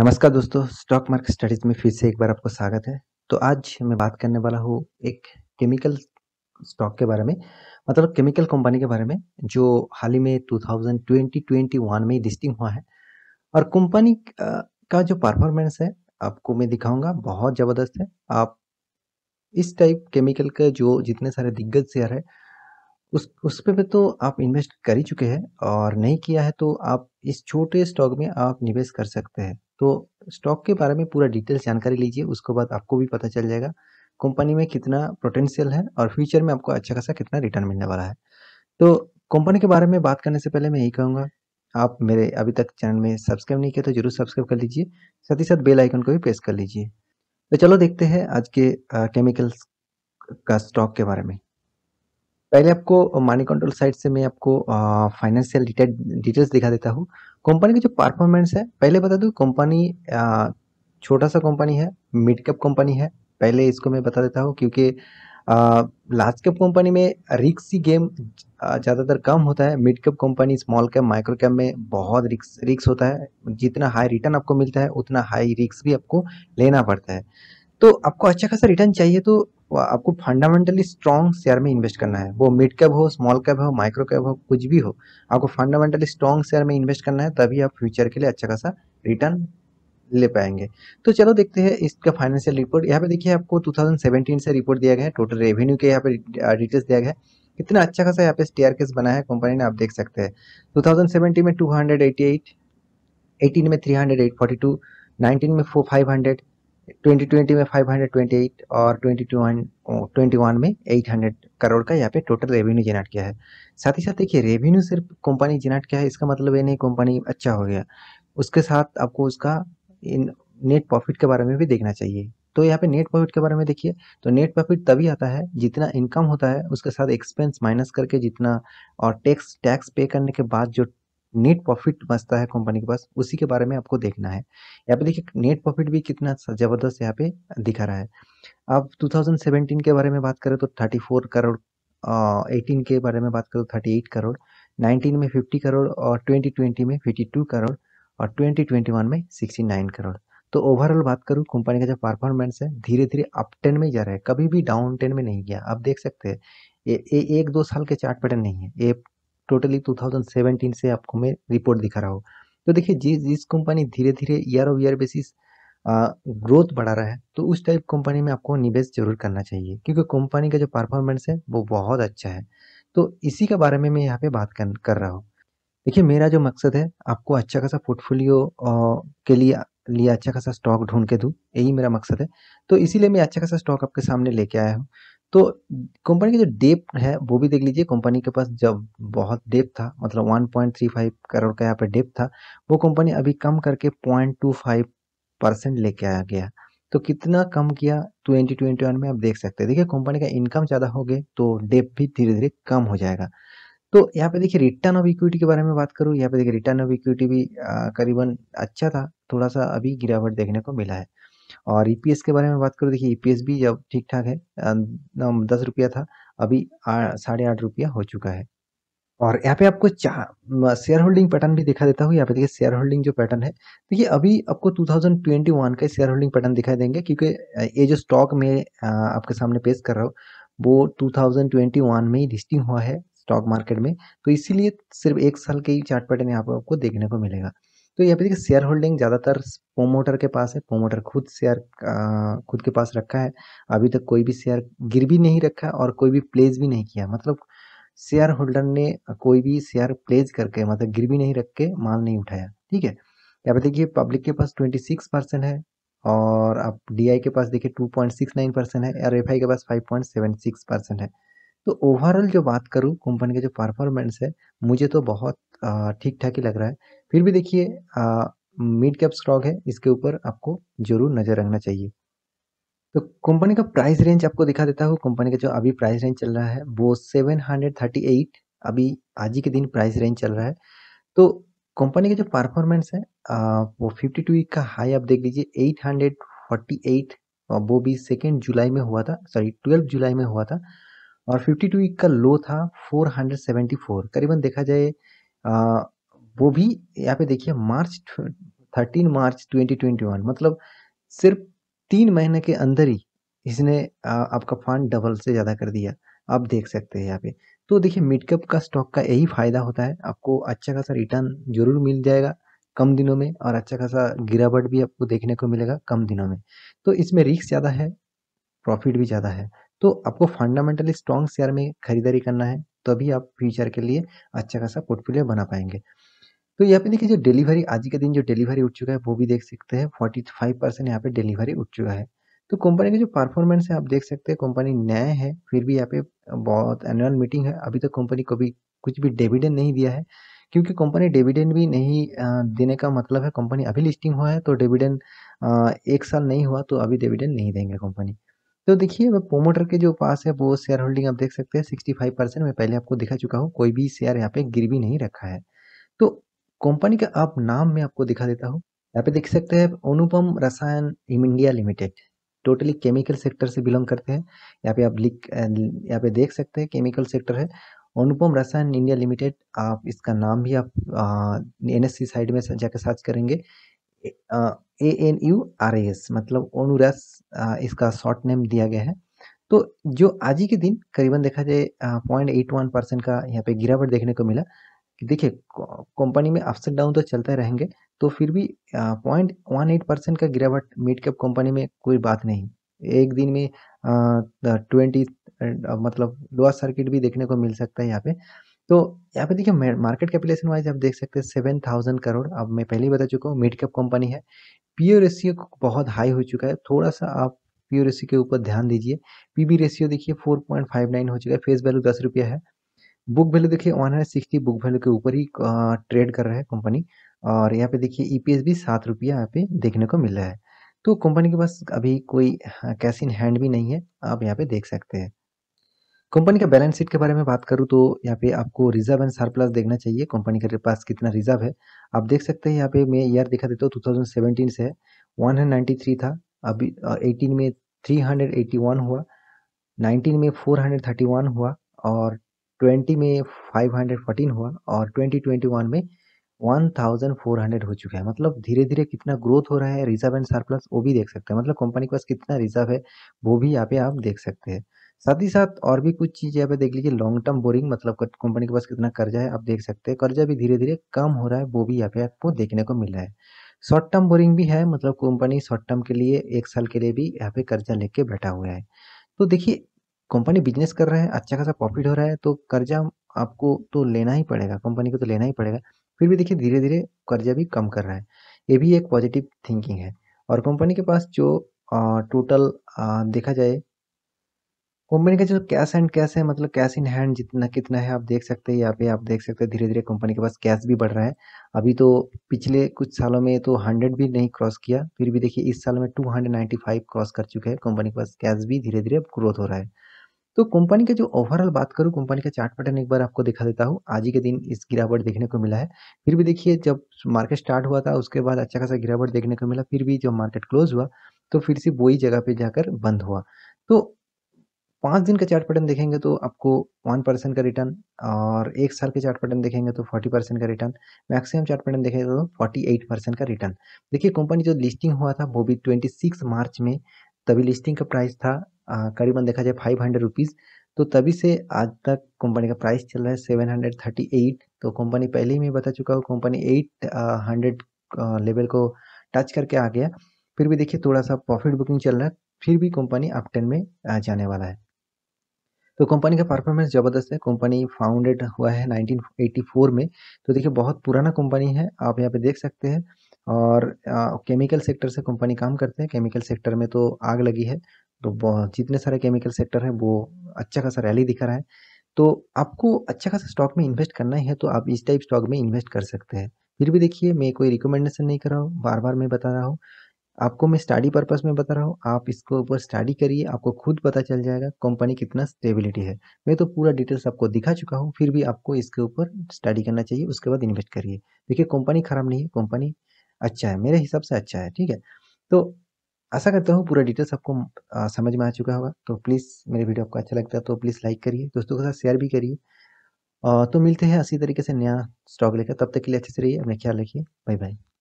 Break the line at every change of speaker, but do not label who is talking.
नमस्कार दोस्तों stock market studies में फिर से एक बार आपको स्वागत है तो आज मैं बात करने वाला हूँ एक केमिकल स्टॉक के बारे में मतलब केमिकल कंपनी के बारे में जो हाल ही में 2020-21 में लिस्टिंग हुआ है और कंपनी का जो परफॉर्मेंस है आपको मैं दिखाऊंगा बहुत ज़बरदस्त है आप इस टाइप केमिकल के जो जितने सारे दिग्गज शेयर है उस उस पर भी तो आप इन्वेस्ट कर ही चुके हैं और नहीं किया है तो आप इस छोटे स्टॉक में आप निवेश कर सकते हैं तो स्टॉक के बारे में पूरा डिटेल्स जानकारी लीजिए उसके बाद आपको भी पता चल जाएगा कंपनी में कितना पोटेंशियल है और फ्यूचर में आपको अच्छा खासा कितना रिटर्न मिलने वाला है तो कंपनी के बारे में बात करने से पहले मैं यही कहूँगा आप मेरे अभी तक चैनल में सब्सक्राइब नहीं किया तो जरूर सब्सक्राइब कर लीजिए साथ ही साथ बेल आइकन को भी प्रेस कर लीजिए तो चलो देखते हैं आज के केमिकल्स का स्टॉक के बारे में पहले आपको मनी कंट्रोल साइट से मैं आपको फाइनेंशियल डिटेल्स दिखा देता हूँ कंपनी की जो परफॉर्मेंस है पहले बता दूँ कंपनी छोटा सा कंपनी है मिड कैप कंपनी है पहले इसको मैं बता देता हूँ क्योंकि लार्ज कैप कंपनी में रिक्स गेम ज़्यादातर कम होता है mid cap company small cap micro cap में बहुत रिक्स रिक्स होता है जितना हाई रिटर्न आपको मिलता है उतना हाई रिक्स भी आपको लेना पड़ता है तो आपको अच्छा खासा रिटर्न चाहिए तो आपको फंडामेंटली स्ट्रॉन्ग शेयर में इन्वेस्ट करना है वो मिड कैप हो स्मॉल कैप हो माइक्रो कैप हो कुछ भी हो आपको फंडामेंटली स्ट्रॉन्ग शेयर में इन्वेस्ट करना है तभी आप फ्यूचर के लिए अच्छा खासा रिटर्न ले पाएंगे तो चलो देखते हैं इसका फाइनेंशियल रिपोर्ट यहाँ पे देखिए आपको 2017 से रिपोर्ट दिया गया है टोटल रेवेन्यू के यहाँ पे डिटेल्स दिया गया है कितना अच्छा खासा यहाँ पे स्टेयर केस बना है कंपनी ने आप देख सकते हैं 2017 में 288, 18 में 3842 19 में 4, 500, 2020 में 528 और 2021 में 800 करोड़ का यहाँ पे टोटल रेवेन्यू जनरेट किया है साथ ही साथ देखिए रेवेन्यू सिर्फ कंपनी जनरेट किया है इसका मतलब ये नहीं कंपनी अच्छा हो गया उसके साथ आपको उसका इन नेट प्रॉफिट के बारे में भी देखना चाहिए तो यहाँ पे नेट प्रॉफिट के बारे में देखिए तो नेट प्रॉफिट तभी आता है जितना इनकम होता है उसके साथ एक्सपेंस माइनस करके जितना और टैक्स टैक्स पे करने के बाद जो नेट प्रॉफिट बचता है कंपनी के पास उसी के बारे में आपको देखना है यहाँ पे देखिए नेट प्रॉफिट भी कितना ज़बरदस्त यहाँ पे दिखा रहा है अब 2017 के बारे में बात करें तो 34 करोड़ एटीन 18 के बारे में बात करें तो 38 करोड़ 19 में 50 करोड़ और 2020 में 52 करोड़ और 2021 में 69 करोड़ तो ओवरऑल बात करूँ कंपनी का जो परफॉर्मेंस है धीरे धीरे अप टेन में जा रहा है कभी भी डाउन टेन में नहीं गया आप देख सकते हैं ये एक दो साल के चार्ट पैटर्न नहीं है ये टोटली 2017 से आपको मैं रिपोर्ट दिखा रहा हूँ तो देखिए जिस जिस कंपनी धीरे धीरे year of year basis growth बढ़ा रहा है तो उस टाइप कंपनी में आपको निवेश जरूर करना चाहिए क्योंकि कंपनी का जो परफॉर्मेंस है वो बहुत अच्छा है तो इसी के बारे में मैं यहाँ पे बात कर, कर रहा हूँ देखिए मेरा जो मकसद है आपको अच्छा खासा पोर्टफोलियो के लिए लिए अच्छा खासा स्टॉक ढूंढ के दूँ यही मेरा मकसद है तो इसीलिए मैं अच्छा खासा स्टॉक आपके सामने लेके आया हूँ तो कंपनी की जो डेप्ट है वो भी देख लीजिए कंपनी के पास जब बहुत डेप था मतलब 1.35 करोड़ का यहाँ पे डेप था वो कंपनी अभी कम करके 0.25 परसेंट लेके आया गया तो कितना कम किया ट्वेंटी ट्वेंटी वन में आप देख सकते हैं देखिए कंपनी का इनकम ज़्यादा हो गए तो डेप भी धीरे धीरे कम हो जाएगा तो यहाँ पे देखिए रिटर्न ऑफ इक्विटी के बारे में बात करूँ यहाँ पे देखिए रिटर्न ऑफ इक्विटी भी करीबन अच्छा था थोड़ा सा अभी गिरावट देखने को मिला है और ईपीएस e के बारे में बात करूँ देखिए ईपीएस e भी अब ठीक ठाक है दस रुपया था अभी साढ़े आठ रुपया हो चुका है और यहाँ पे आपको शेयर होल्डिंग पैटर्न भी दिखा देता हूँ यहाँ पे देखिए शेयर होल्डिंग जो पैटर्न है देखिए अभी आपको 2021 का शेयर होल्डिंग पैटर्न दिखाई देंगे क्योंकि ये जो स्टॉक मैं आपके सामने पेश कर रहा हूँ वो 2021 में ही लिस्टिंग हुआ है स्टॉक मार्केट में तो इसीलिए सिर्फ एक साल के ही चार्ट पैटर्न यहाँ पर आपको देखने को मिलेगा तो यहाँ पे देखिए शेयर होल्डिंग ज़्यादातर प्रोमोटर के पास है प्रोमोटर खुद शेयर खुद के पास रखा है अभी तक कोई भी शेयर गिर भी नहीं रखा और कोई भी प्लेज भी नहीं किया मतलब शेयर होल्डर ने कोई भी शेयर प्लेज करके मतलब गिर भी नहीं रख के माल नहीं उठाया ठीक है यहाँ पे देखिए पब्लिक के पास ट्वेंटी परसेंट है और आप डी के पास देखिए टू परसेंट है और एफ के पास फाइव परसेंट है तो ओवरऑल जो बात करूँ कंपनी का जो परफॉर्मेंस है मुझे तो बहुत ठीक ठाक ही लग रहा है फिर भी देखिए मिड कैप स्टॉक है इसके ऊपर आपको जरूर नज़र रखना चाहिए तो कंपनी का प्राइस रेंज आपको दिखा देता हूँ कंपनी का जो अभी प्राइस रेंज चल रहा है वो 738 अभी आज ही के दिन प्राइस रेंज चल रहा है तो कंपनी का जो परफॉर्मेंस है वो 52 वीक का हाई आप देख लीजिए 848 वो भी सेकेंड जुलाई में हुआ था सॉरी ट्वेल्व जुलाई में हुआ था और 52 वीक का लो था 474 करीबन देखा जाए वो भी यहाँ पे देखिए मार्च थर्टीन मार्च 2021 मतलब सिर्फ तीन महीने के अंदर ही इसने आपका फंड डबल से ज़्यादा कर दिया आप देख सकते हैं यहाँ पे तो देखिए मिड का स्टॉक का यही फ़ायदा होता है आपको अच्छा खासा रिटर्न जरूर मिल जाएगा कम दिनों में और अच्छा खासा गिरावट भी आपको देखने को मिलेगा कम दिनों में तो इसमें रिस्क ज़्यादा है प्रॉफिट भी ज़्यादा है तो आपको फंडामेंटली स्ट्रॉन्ग शेयर में खरीदारी करना है तभी तो आप फ्यूचर के लिए अच्छा खासा पोर्टफोलियो बना पाएंगे तो यहाँ पे देखिए जो डिलीवरी आज के दिन जो डिलीवरी उठ चुका है वो भी देख सकते हैं फोर्टी फाइव परसेंट यहाँ पे डिलीवरी उठ चुका है तो कंपनी का जो परफॉर्मेंस है आप देख सकते हैं कंपनी नया है फिर भी यहाँ पे बहुत एनुअल मीटिंग है अभी तक तो कंपनी को भी कुछ भी डिविडेंड नहीं दिया है क्योंकि कंपनी डिविडेंड भी नहीं देने का मतलब है कंपनी अभी लिस्टिंग हुआ है तो डिविडेंड एक साल नहीं हुआ तो अभी डिविडेंड नहीं देंगे कंपनी तो देखिए प्रोमोटर के जो पास है वो शेयर होल्डिंग आप देख सकते हैं सिक्सटी फाइव परसेंट मैं पहले आपको दिखा चुका हूँ कोई भी शेयर यहाँ पे गिर भी नहीं रखा है तो कंपनी का आप नाम मैं आपको दिखा देता हूँ यहाँ पे देख सकते हैं अनुपम रसायन इम India Limited totally chemical sector से बिलोंग करते हैं यहाँ पे आप लिख यहाँ पे देख सकते हैं केमिकल सेक्टर है अनुपम रसायन इंडिया लिमिटेड आप इसका नाम भी आप एन एस साइड में जाकर सर्च करेंगे A N U R S मतलब ओनुरस इसका शॉर्ट नेम दिया गया है तो जो आज ही के दिन करीबन देखा जाए पॉइंट एट वन परसेंट का यहाँ पे गिरावट देखने को मिला देखिए कंपनी में अप्स एंड डाउन तो चलते रहेंगे तो फिर भी पॉइंट वन एट परसेंट का गिरावट मिड कैप कंपनी में कोई बात नहीं एक दिन में ट्वेंटी मतलब लोअर सर्किट भी देखने को मिल सकता है यहाँ पे तो यहाँ पे देखिए मार्केट कैपिटेशन वाइज आप देख सकते हैं सेवन थाउजेंड करोड़ अब मैं पहले ही बता चुका हूँ मिड कैप कंपनी है पीओ रेशियो बहुत हाई हो चुका है थोड़ा सा आप पीओ रेशियो के ऊपर ध्यान दीजिए पीबी रेशियो देखिए फोर पॉइंट फाइव नाइन हो चुका है फेस वैल्यू दस रुपया है बुक वैल्यू देखिए one hundred sixty book value के ऊपर ही ट्रेड कर रहा है कंपनी और यहाँ पे देखिए ईपीएस e भी सात रुपया यहाँ पे देखने को मिल रहा है तो कंपनी के पास अभी कोई कैश इन हैंड भी नहीं है आप यहाँ पे देख सकते हैं कंपनी का बैलेंस शीट के बारे में बात करूँ तो यहाँ पे आपको रिजर्व एंड सरप्लस देखना चाहिए कंपनी के पास कितना रिजर्व है आप देख सकते हैं यहाँ पे मैं ईयर दिखा देता हूँ टू से है 193 था अभी एटीन में थ्री हुआ नाइनटीन में फोर हुआ और ट्वेंटी में फाइव हंड्रेड फोर्टीन हुआ और ट्वेंटी ट्वेंटी वन में वन थाउजेंड फोर हंड्रेड हो चुका है मतलब धीरे धीरे कितना ग्रोथ हो रहा है रिजर्व एंड सरप्लस वो भी देख सकते हैं मतलब कंपनी के पास कितना रिजर्व है वो भी यहाँ पे आप देख सकते हैं साथ ही साथ और भी कुछ चीज़ यहाँ पे देख लीजिए लॉन्ग टर्म बोरिंग मतलब कंपनी के पास कितना कर्जा है आप देख सकते हैं कर्जा भी धीरे धीरे कम हो रहा है वो भी यहाँ पे आपको देखने को मिला है शॉर्ट टर्म बोरिंग भी है मतलब कंपनी शॉर्ट टर्म के लिए एक साल के लिए भी यहाँ पे कर्जा लेके बैठा हुआ है तो देखिए कंपनी बिजनेस कर रहा है अच्छा खासा प्रॉफिट हो रहा है तो कर्जा आपको तो लेना ही पड़ेगा कंपनी को तो लेना ही पड़ेगा फिर भी देखिए धीरे धीरे कर्जा भी कम कर रहा है ये भी एक पॉजिटिव थिंकिंग है और कंपनी के पास जो टोटल देखा जाए कंपनी का जो कैश एंड कैश है मतलब कैश इन हैंड जितना कितना है आप देख सकते हैं यहाँ पे आप देख सकते हैं धीरे धीरे कंपनी के पास कैश भी बढ़ रहा है अभी तो पिछले कुछ सालों में तो हंड्रेड भी नहीं क्रॉस किया फिर भी देखिए इस साल में two hundred ninety five cross कर चुके हैं कंपनी के पास कैश भी धीरे धीरे ग्रोथ हो रहा है तो कंपनी के जो ओवरऑल बात करूं कंपनी का चार्ट पैटर्न एक बार आपको दिखा देता हूं आज ही के दिन इस गिरावट देखने को मिला है फिर भी देखिए जब मार्केट स्टार्ट हुआ था उसके बाद अच्छा खासा गिरावट देखने को मिला फिर भी जब मार्केट क्लोज हुआ तो फिर से वही जगह पे जाकर बंद हुआ तो पाँच दिन का चार्ट पैटर्न देखेंगे तो आपको वन परसेंट का रिटर्न और एक साल के चार्ट पैटर्न देखेंगे तो फोर्टी परसेंट का रिटर्न मैक्सिमम चार्ट पैटर्न देखेंगे तो फोर्टी एट परसेंट का रिटर्न देखिए कंपनी जो लिस्टिंग हुआ था वो भी ट्वेंटी सिक्स मार्च में तभी लिस्टिंग का प्राइस था करीबन देखा जाए फाइव हंड्रेड रुपीज़ तो तभी से आज तक कंपनी का प्राइस चल रहा है सेवन हंड्रेड थर्टी एट तो कंपनी पहले ही मैं बता चुका हूँ कंपनी एट हंड्रेड लेवल को टच करके आ गया फिर भी देखिए थोड़ा सा प्रॉफिट बुकिंग चल रहा है फिर भी कंपनी टेन में जाने वाला है तो कंपनी का परफॉर्मेंस ज़बरदस्त है कंपनी फाउंडेड हुआ है 1984 में तो देखिए बहुत पुराना कंपनी है आप यहाँ पे देख सकते हैं और केमिकल सेक्टर से कंपनी काम करते हैं केमिकल सेक्टर में तो आग लगी है तो जितने सारे केमिकल सेक्टर है वो अच्छा खासा रैली दिखा रहा है तो आपको अच्छा खासा स्टॉक में इन्वेस्ट करना ही है तो आप इस टाइप स्टॉक में इन्वेस्ट कर सकते हैं फिर भी देखिए मैं कोई रिकमेंडेशन नहीं कर रहा हूँ बार बार मैं बता रहा हूँ आपको मैं स्टडी पर्पज में बता रहा हूँ आप इसके ऊपर स्टडी करिए आपको खुद पता चल जाएगा कंपनी कितना स्टेबिलिटी है मैं तो पूरा डिटेल्स आपको दिखा चुका हूँ फिर भी आपको इसके ऊपर स्टडी करना चाहिए उसके बाद इन्वेस्ट करिए देखिए कंपनी खराब नहीं है कंपनी अच्छा है मेरे हिसाब से अच्छा है ठीक है तो आशा करता हूँ पूरा डिटेल्स आपको समझ में आ चुका होगा तो प्लीज़ मेरे वीडियो आपको अच्छा लगता है तो प्लीज़ लाइक करिए दोस्तों के साथ शेयर भी करिए तो मिलते हैं इसी तरीके से नया स्टॉक लेकर तब तक के लिए अच्छे से रहिए अपने ख्याल रखिए बाय बाय